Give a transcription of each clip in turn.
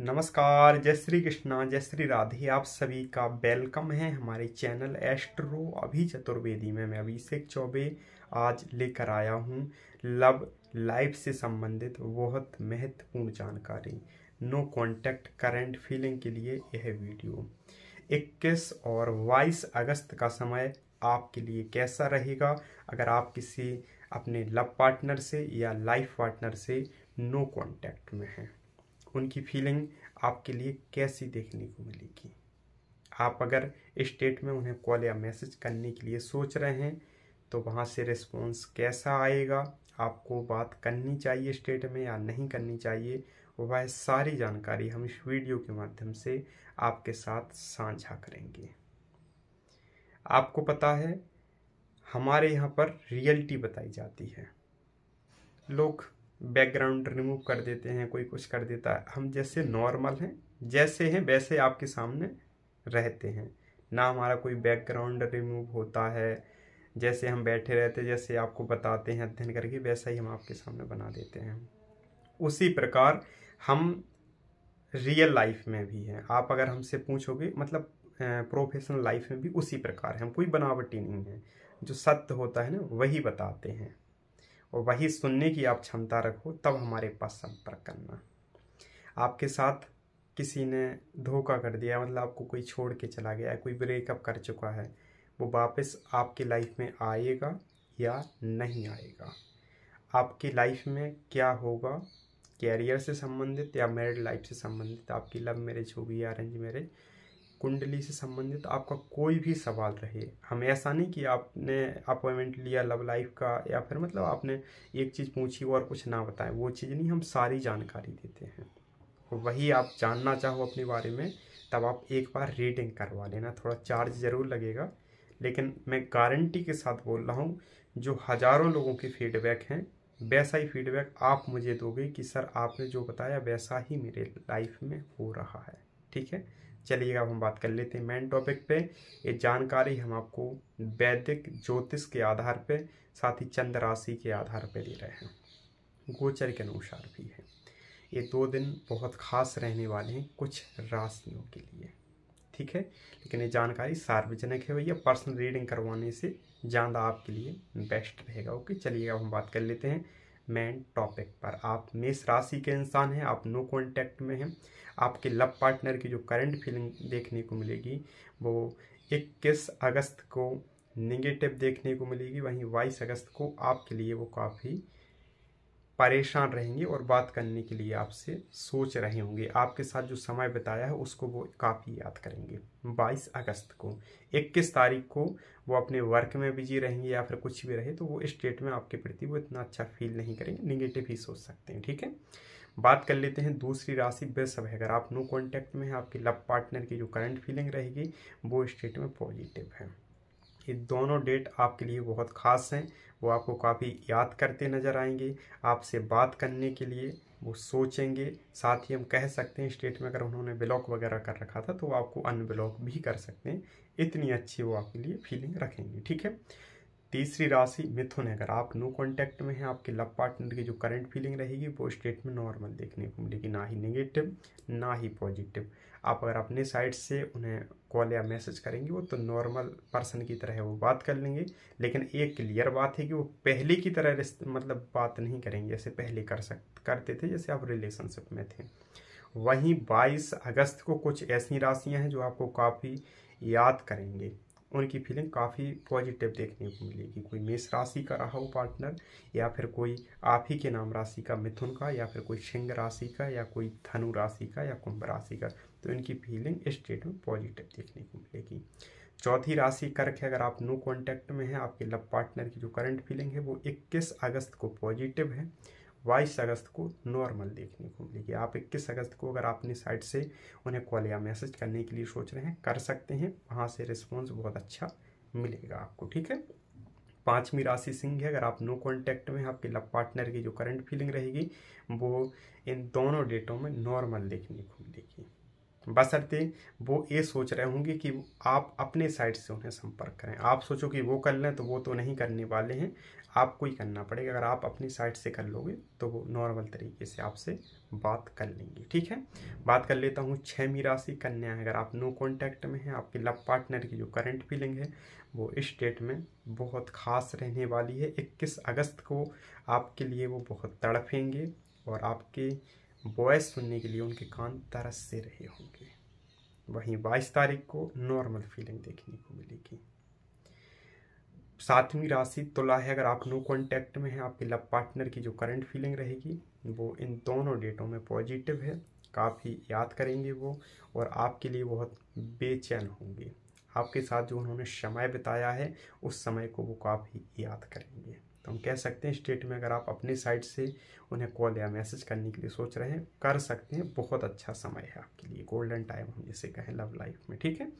नमस्कार जय श्री कृष्णा जय श्री राधे आप सभी का वेलकम है हमारे चैनल एस्ट्रो अभी चतुर्वेदी में मैं अभिषेक चौबे आज लेकर आया हूँ लव लाइफ से संबंधित बहुत महत्वपूर्ण जानकारी नो कांटेक्ट करंट फीलिंग के लिए यह वीडियो 21 और 22 अगस्त का समय आपके लिए कैसा रहेगा अगर आप किसी अपने लव पार्टनर से या लाइफ पार्टनर से नो कांटेक्ट में हैं उनकी फीलिंग आपके लिए कैसी देखने को मिलेगी आप अगर स्टेट में उन्हें कॉल या मैसेज करने के लिए सोच रहे हैं तो वहाँ से रिस्पॉन्स कैसा आएगा आपको बात करनी चाहिए स्टेट में या नहीं करनी चाहिए वह सारी जानकारी हम इस वीडियो के माध्यम से आपके साथ साझा करेंगे आपको पता है हमारे यहाँ पर रियलिटी बताई जाती है लोग बैकग्राउंड रिमूव कर देते हैं कोई कुछ कर देता है हम जैसे नॉर्मल हैं जैसे हैं वैसे आपके सामने रहते हैं ना हमारा कोई बैकग्राउंड रिमूव होता है जैसे हम बैठे रहते जैसे आपको बताते हैं अध्ययन करके वैसा ही हम आपके सामने बना देते हैं उसी प्रकार हम रियल लाइफ में भी हैं आप अगर हमसे पूछोगे मतलब प्रोफेशनल लाइफ में भी उसी प्रकार है हम कोई बनावटी नहीं है जो सत्य होता है ना वही बताते हैं और वही सुनने की आप क्षमता रखो तब हमारे पास संपर्क करना आपके साथ किसी ने धोखा कर दिया मतलब आपको कोई छोड़ के चला गया कोई ब्रेकअप कर चुका है वो वापस आपकी लाइफ में आएगा या नहीं आएगा आपकी लाइफ में क्या होगा कैरियर से संबंधित या मैरिड लाइफ से संबंधित आपकी लव मैरिज होगी या अरेंज मैरिज कुंडली से संबंधित आपका कोई भी सवाल रहे हम ऐसा नहीं कि आपने अपॉइंटमेंट लिया लव लाइफ का या फिर मतलब आपने एक चीज़ पूछी और कुछ ना बताए वो चीज़ नहीं हम सारी जानकारी देते हैं वही आप जानना चाहो अपने बारे में तब आप एक बार रीडिंग करवा लेना थोड़ा चार्ज ज़रूर लगेगा लेकिन मैं गारंटी के साथ बोल रहा हूँ जो हज़ारों लोगों के फीडबैक हैं वैसा ही फीडबैक आप मुझे दोगे कि सर आपने जो बताया वैसा ही मेरे लाइफ में हो रहा है ठीक है चलिए अब हम बात कर लेते हैं मेन टॉपिक पे ये जानकारी हम आपको वैदिक ज्योतिष के आधार पे साथ ही चंद्र राशि के आधार पे दे रहे हैं गोचर के अनुसार भी है ये दो दिन बहुत खास रहने वाले हैं कुछ राशियों के लिए ठीक है लेकिन ये जानकारी सार्वजनिक है भैया पर्सनल रीडिंग करवाने से ज़्यादा आपके लिए बेस्ट रहेगा ओके चलिए अब हम बात कर लेते हैं मेन टॉपिक पर आप मेष राशि के इंसान हैं आप नो कॉन्टैक्ट में हैं आपके लव पार्टनर की जो करंट फीलिंग देखने को मिलेगी वो इक्कीस अगस्त को निगेटिव देखने को मिलेगी वहीं बाईस अगस्त को आपके लिए वो काफ़ी परेशान रहेंगे और बात करने के लिए आपसे सोच रहे होंगे आपके साथ जो समय बिताया है उसको वो काफ़ी याद करेंगे 22 अगस्त को 21 तारीख को वो अपने वर्क में बिजी रहेंगे या फिर कुछ भी रहे तो वो स्टेट में आपके प्रति वो इतना अच्छा फील नहीं करेंगे निगेटिव ही सोच सकते हैं ठीक है बात कर लेते हैं दूसरी राशि वृषभ है अगर आप नो कॉन्टैक्ट में हैं आपकी लव पार्टनर की जो करंट फीलिंग रहेगी वो स्टेट में पॉजिटिव है ये दोनों डेट आपके लिए बहुत खास हैं वो आपको काफ़ी याद करते नज़र आएंगे आपसे बात करने के लिए वो सोचेंगे साथ ही हम कह सकते हैं स्टेट में अगर उन्होंने ब्लॉक वगैरह कर रखा था तो वो आपको अनब्लॉक भी कर सकते हैं इतनी अच्छी वो आपके लिए फीलिंग रखेंगे ठीक है तीसरी राशि मिथुन है अगर आप नो कांटेक्ट में हैं आपके लव पार्टनर की जो करंट फीलिंग रहेगी वो स्टेट में नॉर्मल देखने को मिलेगी ना ही नेगेटिव ना ही पॉजिटिव आप अगर अपने साइड से उन्हें कॉल या मैसेज करेंगे वो तो नॉर्मल पर्सन की तरह वो बात कर लेंगे लेकिन एक क्लियर बात है कि वो पहले की तरह मतलब बात नहीं करेंगे जैसे पहले कर सक करते थे जैसे आप रिलेशनशिप में थे वहीं 22 अगस्त को कुछ ऐसी राशियां हैं जो आपको काफ़ी याद करेंगे उनकी फीलिंग काफ़ी पॉजिटिव देखने को मिलेगी कोई मेष राशि का रहा हो पार्टनर या फिर कोई आप ही के नाम राशि का मिथुन का या फिर कोई सिंह राशि का या कोई धनु राशि का या कुंभ राशि का तो इनकी फीलिंग इस में पॉजिटिव देखने को मिलेगी चौथी राशि कर्क है अगर आप नो कॉन्टैक्ट में हैं आपके लव पार्टनर की जो करंट फीलिंग है वो इक्कीस अगस्त को पॉजिटिव है बाईस अगस्त को नॉर्मल देखने को मिलेगी आप इक्कीस अगस्त को अगर अपनी साइड से उन्हें कॉल या मैसेज करने के लिए सोच रहे हैं कर सकते हैं वहाँ से रिस्पॉन्स बहुत अच्छा मिलेगा आपको ठीक है पाँचवीं राशि सिंह है अगर आप नो कांटेक्ट में आपके लव पार्टनर की जो करंट फीलिंग रहेगी वो इन दोनों डेटों में नॉर्मल देखने को मिलेगी बसरते वो ये सोच रहे होंगे कि आप अपने साइड से उन्हें संपर्क करें आप सोचो कि वो कर लें तो वो तो नहीं करने वाले हैं आपको ही करना पड़ेगा अगर आप अपनी साइड से कर लोगे तो वो नॉर्मल तरीके से आपसे बात कर लेंगे ठीक है बात कर लेता हूँ छमी राशि कन्या अगर आप नो कॉन्टैक्ट में हैं आपके लव पार्टनर की जो करंट फीलिंग है वो इस डेट में बहुत खास रहने वाली है इक्कीस अगस्त को आपके लिए वो बहुत तड़फेंगे और आपके बॉयस सुनने के लिए उनके कान तरस से रहे होंगे वहीं बाईस तारीख को नॉर्मल फीलिंग देखने को मिलेगी सातवीं राशि तुला है अगर आप नो कांटेक्ट में हैं आपके लव पार्टनर की जो करंट फीलिंग रहेगी वो इन दोनों डेटों में पॉजिटिव है काफ़ी याद करेंगे वो और आपके लिए बहुत बेचैन होंगे आपके साथ जो उन्होंने समय बिताया है उस समय को वो काफ़ी याद करेंगे तो हम कह सकते हैं स्टेट में अगर आप अपनी साइड से उन्हें कॉल या मैसेज करने के लिए सोच रहे हैं कर सकते हैं बहुत अच्छा समय है आपके लिए गोल्डन टाइम हम जैसे कहें लव लाइफ में ठीक है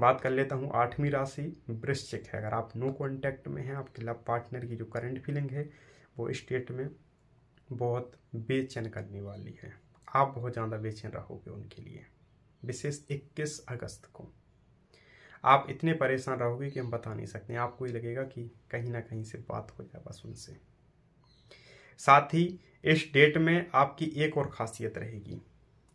बात कर लेता हूँ आठवीं राशि वृश्चिक है अगर आप नो कॉन्टैक्ट में हैं आपके लव पार्टनर की जो करंट फीलिंग है वो स्टेट में बहुत बेचैन करने वाली है आप बहुत ज़्यादा बेचैन रहोगे उनके लिए विशेष 21 अगस्त को आप इतने परेशान रहोगे कि हम बता नहीं सकते आपको ये लगेगा कि कहीं ना कहीं से बात हो जाए बस उनसे साथ ही इस डेट में आपकी एक और खासियत रहेगी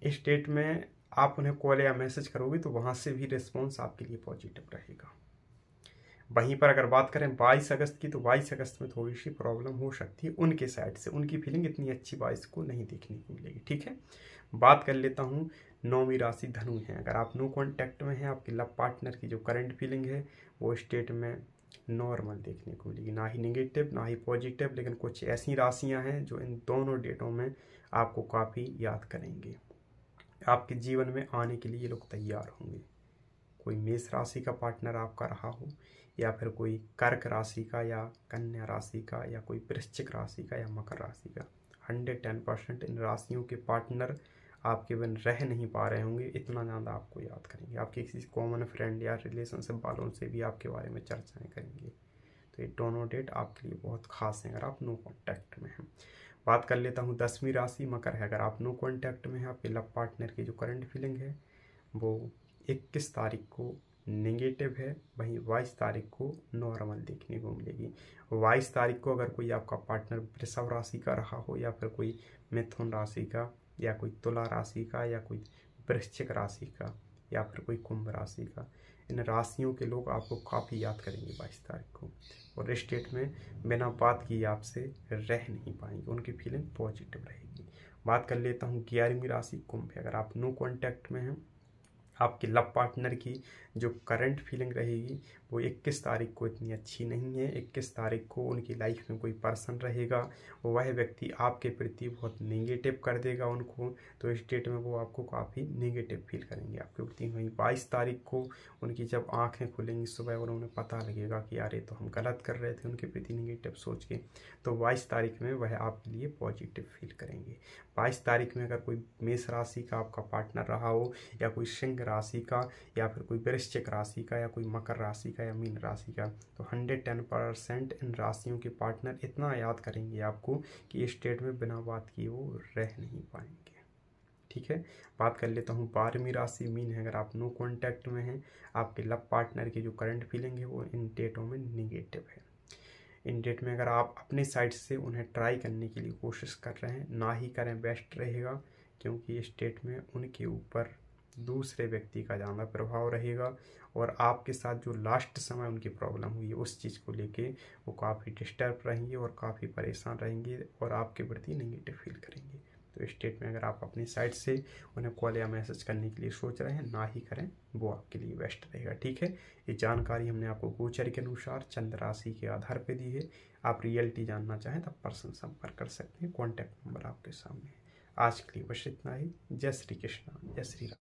इस डेट में आप उन्हें कॉल या मैसेज करोगे तो वहाँ से भी रिस्पॉन्स आपके लिए पॉजिटिव रहेगा वहीं पर अगर बात करें 22 अगस्त की तो 22 अगस्त में थोड़ी सी प्रॉब्लम हो सकती है उनके साइड से उनकी फीलिंग इतनी अच्छी बाईस को नहीं देखने को मिलेगी ठीक है बात कर लेता हूँ नौवीं राशि धनु है अगर आप नो कॉन्टैक्ट में हैं आपके लव पार्टनर की जो करंट फीलिंग है वो स्टेट में नॉर्मल देखने को मिलेगी ना ही नेगेटिव ना ही पॉजिटिव लेकिन कुछ ऐसी राशियां हैं जो इन दोनों डेटों में आपको काफ़ी याद करेंगे आपके जीवन में आने के लिए ये लोग तैयार होंगे कोई मेष राशि का पार्टनर आपका रहा हो या फिर कोई कर्क राशि का या कन्या राशि का या कोई वृश्चिक राशि का या मकर राशि का हंड्रेड टेन परसेंट इन राशियों के पार्टनर आपके बिन रह नहीं पा रहे होंगे इतना ज़्यादा आपको याद करेंगे आपके किसी कॉमन फ्रेंड या रिलेशनशिप वालों से भी आपके बारे में चर्चाएँ करेंगे तो ये दोनों डेट आपके लिए बहुत खास हैं अगर आप नो कॉन्टैक्ट में हैं बात कर लेता हूँ दसवीं राशि मकर है अगर आप नो कॉन्टैक्ट में हैं आपके लव पार्टनर की जो करंट फीलिंग है वो इक्कीस तारीख को नेगेटिव है वहीं बाईस तारीख को नॉर्मल देखने को मिलेगी बाईस तारीख को अगर कोई आपका पार्टनर वृषभ राशि का रहा हो या फिर कोई मिथुन राशि का या कोई तुला राशि का या कोई वृश्चिक राशि का या फिर कोई कुंभ राशि का इन राशियों के लोग आपको काफ़ी याद करेंगे बाईस तारीख को और स्टेट में बिना बात की आपसे रह नहीं पाएंगे उनकी फीलिंग पॉजिटिव रहेगी बात कर लेता हूँ ग्यारहवीं राशि कुंभ अगर आप नो कॉन्टैक्ट में हैं आपके लव पार्टनर की जो करंट फीलिंग रहेगी वो इक्कीस तारीख को इतनी अच्छी नहीं है इक्कीस तारीख को उनकी लाइफ में कोई पर्सन रहेगा वह व्यक्ति आपके प्रति बहुत नेगेटिव कर देगा उनको तो इस डेट में वो आपको काफ़ी नेगेटिव फील करेंगे आपके प्रति वहीं बाईस तारीख को उनकी जब आँखें खुलेंगी सुबह और उन्हें पता लगेगा कि यार ये तो हम गलत कर रहे थे उनके प्रति निगेटिव सोच के तो बाईस तारीख में वह आपके लिए पॉजिटिव फील करेंगे बाईस तारीख में अगर कोई मेष राशि का आपका पार्टनर रहा हो या कोई सिंह राशि का या फिर कोई वृक्ष वृश्चिक राशि का या कोई मकर राशि का या मीन राशि का तो हंड्रेड टेन परसेंट इन राशियों के पार्टनर इतना याद करेंगे आपको कि इस स्टेट में बिना बात किए वो रह नहीं पाएंगे ठीक है बात कर लेता हूँ बारहवीं राशि मीन है अगर आप नो कॉन्टैक्ट में हैं आपके लव पार्टनर की जो करंट फीलिंग है वो इन डेटों में निगेटिव है इन डेट में अगर आप अपने साइड से उन्हें ट्राई करने के लिए कोशिश कर रहे हैं ना ही करें बेस्ट रहेगा क्योंकि इस डेट में उनके ऊपर दूसरे व्यक्ति का ज़्यादा प्रभाव रहेगा और आपके साथ जो लास्ट समय उनकी प्रॉब्लम हुई है उस चीज़ को लेके वो काफ़ी डिस्टर्ब रहेंगे और काफ़ी परेशान रहेंगे और आपके प्रति नेगेटिव फील करेंगे तो स्टेट में अगर आप अपनी साइड से उन्हें कॉल या मैसेज करने के लिए सोच रहे हैं ना ही करें वो आपके लिए बेस्ट रहेगा ठीक है ये जानकारी हमने आपको गोचर के अनुसार चंद्र राशि के आधार पर दी है आप रियलिटी जानना चाहें तो पर्सन संपर्क कर सकते हैं कॉन्टैक्ट नंबर आपके सामने है आज के लिए बस इतना ही जय श्री कृष्णा जय श्री राम